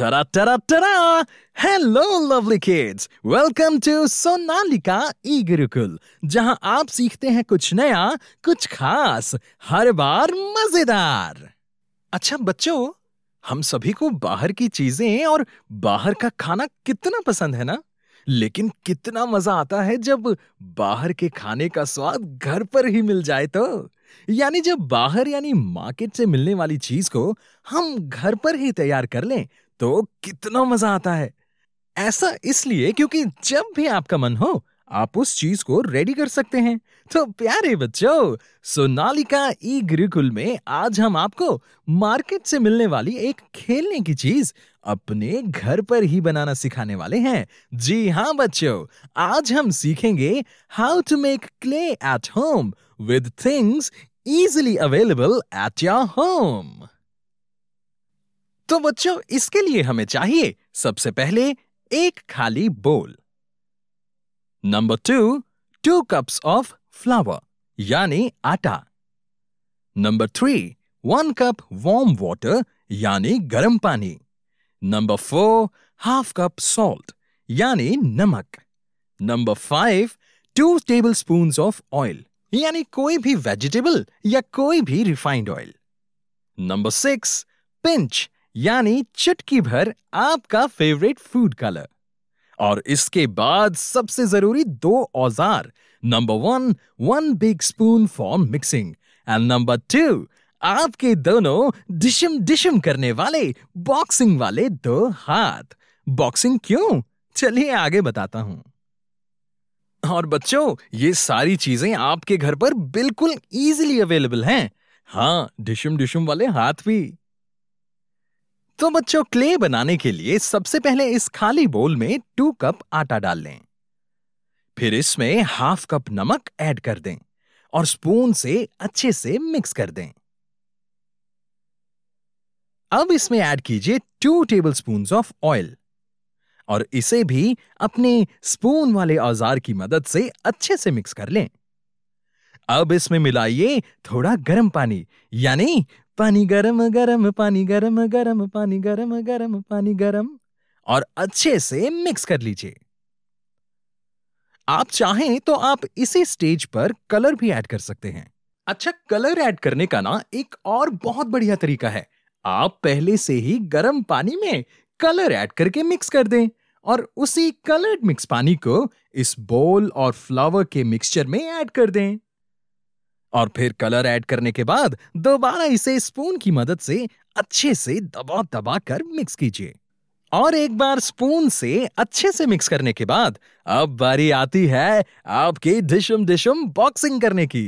Ta-da, ta-da, ta-da! Hello, lovely kids! Welcome to Sonalika e जहां आप सीखते हैं कुछ नया, कुछ खास, हर बार मजेदार। अच्छा बच्चों, हम सभी को बाहर की चीजें और बाहर का खाना कितना पसंद है ना? लेकिन कितना मजा आता है जब बाहर के खाने का स्वाद घर पर ही मिल जाए तो यानी जब बाहर यानी मार्केट से मिलने वाली चीज को हम घर पर ही तैयार कर लें तो कितना मजा आता है ऐसा इसलिए क्योंकि जब भी आपका मन हो आप उस चीज को रेडी कर सकते हैं तो प्यारे बच्चों सोनालिका ई गुरुकुल में आज हम आपको मार्केट से मिलने वाली एक खेलने की चीज अपने घर पर ही बनाना सिखाने वाले हैं जी हाँ बच्चों आज हम सीखेंगे how to make clay at home with things easily available at your home तो बच्चों इसके लिए हमें चाहिए सबसे पहले एक खाली bowl number two two cups of flour यानी आटा number three one cup warm water यानी गर्म पानी number four half cup salt यानी नमक number five two tablespoon of oil यानी कोई भी वेजिटेबल या कोई भी refined oil number six pinch यानी चुटकी भर आपका फेवरेट फूड कलर और इसके बाद सबसे जरूरी दो औजार number one one big spoon for mixing and number two आपके दोनों डिशम डिशम करने वाले बॉक्सिंग वाले दो हाथ बॉक्सिंग क्यों चलिए आगे बताता हूं और बच्चों ये सारी चीजें आपके घर पर बिल्कुल इजीली अवेलेबल हैं हाँ डिशम डिशम वाले हाथ भी तो बच्चों क्ले बनाने के लिए सबसे पहले इस खाली बोल में टू कप आटा डाल लें फिर इसमें हाफ कप नमक ऐड कर दें और स्पून से अच्छे से मिक्स कर दें अब इसमें ऐड कीजिए two tablespoon of oil और इसे भी अपने स्पून वाले औजार की मदद से अच्छे से मिक्स कर लें अब इसमें मिलाइए थोड़ा गर्म पानी यानी पानी गरम गरम पानी गरम गरम पानी गरम गरम पानी गरम और अच्छे से मिक्स कर लीजिए आप चाहें तो आप इसी स्टेज पर कलर भी ऐड कर सकते हैं अच्छा कलर ऐड करने का ना एक और बहुत बढ़िया तरीका है आप पहले से ही गर्म पानी में कलर ऐड करके मिक्स कर दें और उसी कलर्ड मिक्स पानी को इस बोल और फ्लावर के मिक्सचर में ऐड कर दें और फिर कलर ऐड करने के बाद दोबारा इसे स्पून की मदद से अच्छे से दबा दबा कर मिक्स कीजिए और एक बार स्पून से अच्छे से मिक्स करने के बाद अब बारी आती है आपके दिशम दिशम बॉक्सिंग करने की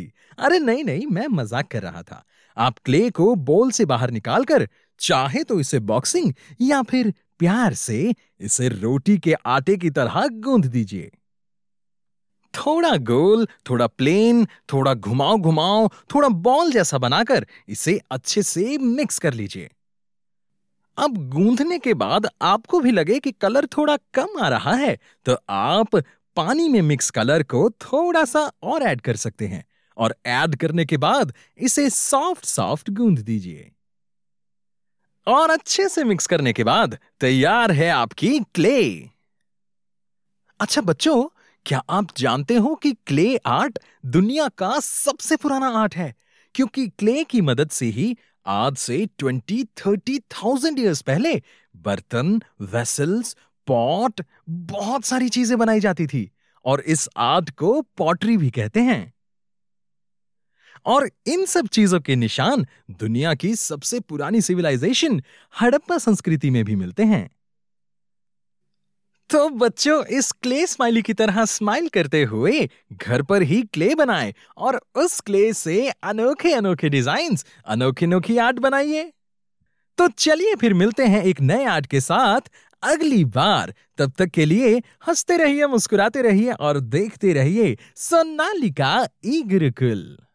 अरे नहीं नहीं मैं मजाक कर रहा था आप क्ले को बोल से बाहर निकालकर चाहे तो इसे बॉक्सिंग या फिर प्यार से इसे रोटी के आटे की तरह गूंध दीजिए थोड़ा गोल थोड़ा प्लेन थोड़ा घुमाओ घुमाओ थोड़ा बॉल जैसा बनाकर इसे अच्छे से मिक्स कर लीजिए अब गूंथने के बाद आपको भी लगे कि कलर थोड़ा कम आ रहा है तो आप पानी में मिक्स कलर को थोड़ा सा और ऐड कर सकते हैं और ऐड करने के बाद इसे सॉफ्ट सॉफ्ट गूंद दीजिए और अच्छे से मिक्स करने के बाद तैयार है आपकी क्ले अच्छा बच्चों क्या आप जानते हो कि क्ले आर्ट दुनिया का सबसे पुराना आर्ट है क्योंकि क्ले की मदद से ही आज से ट्वेंटी थर्टी थाउजेंड ईयर्स पहले बर्तन वेसल्स पॉट बहुत सारी चीजें बनाई जाती थी और इस आर्ट को पॉटरी भी कहते हैं और इन सब चीजों के निशान दुनिया की सबसे पुरानी सिविलाइजेशन हड़प्पा संस्कृति में भी मिलते हैं तो बच्चों इस क्ले स्माइली की तरह स्माइल करते हुए घर पर ही क्ले बनाए और उस क्ले से अनोखे अनोखे डिजाइन अनोखी अनोखी आर्ट बनाइए तो चलिए फिर मिलते हैं एक नए आर्ट के साथ अगली बार तब तक के लिए हंसते रहिए मुस्कुराते रहिए और देखते रहिए सोनाली का ई